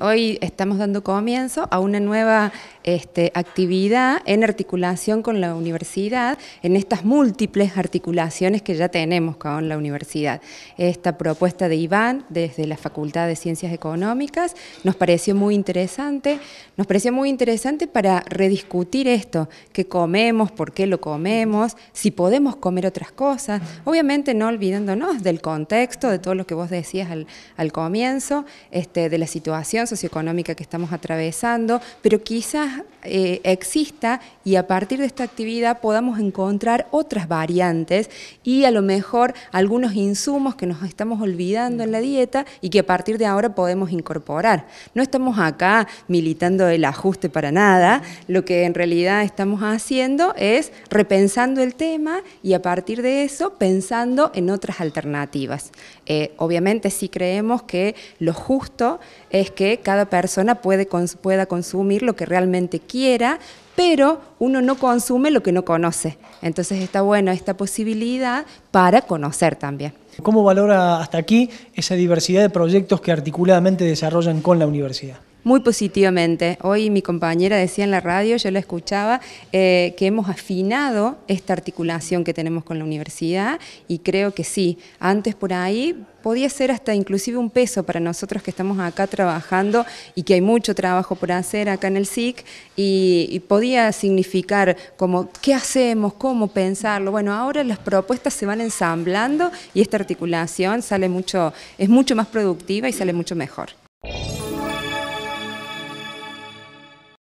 Hoy estamos dando comienzo a una nueva este, actividad en articulación con la universidad, en estas múltiples articulaciones que ya tenemos con la universidad. Esta propuesta de Iván desde la Facultad de Ciencias Económicas nos pareció muy interesante, nos pareció muy interesante para rediscutir esto, qué comemos, por qué lo comemos, si podemos comer otras cosas, obviamente no olvidándonos del contexto, de todo lo que vos decías al, comienzo, este, de la situación socioeconómica que estamos atravesando, pero quizás eh, exista y a partir de esta actividad podamos encontrar otras variantes y a lo mejor algunos insumos que nos estamos olvidando en la dieta y que a partir de ahora podemos incorporar. No estamos acá militando el ajuste para nada, lo que en realidad estamos haciendo es repensando el tema y a partir de eso pensando en otras alternativas. Eh, obviamente sí creemos que lo justo es que cada persona pueda consumir lo que realmente quiera, pero uno no consume lo que no conoce. Entonces está buena esta posibilidad para conocer también. ¿Cómo valora hasta aquí esa diversidad de proyectos que articuladamente desarrollan con la universidad? muy positivamente. Hoy mi compañera decía en la radio, yo la escuchaba, eh, que hemos afinado esta articulación que tenemos con la universidad y creo que sí, antes por ahí podía ser hasta inclusive un peso para nosotros que estamos acá trabajando y que hay mucho trabajo por hacer acá en el SIC y, y podía significar como qué hacemos, cómo pensarlo. Bueno, ahora las propuestas se van ensamblando y esta articulación sale mucho, es mucho más productiva y sale mucho mejor.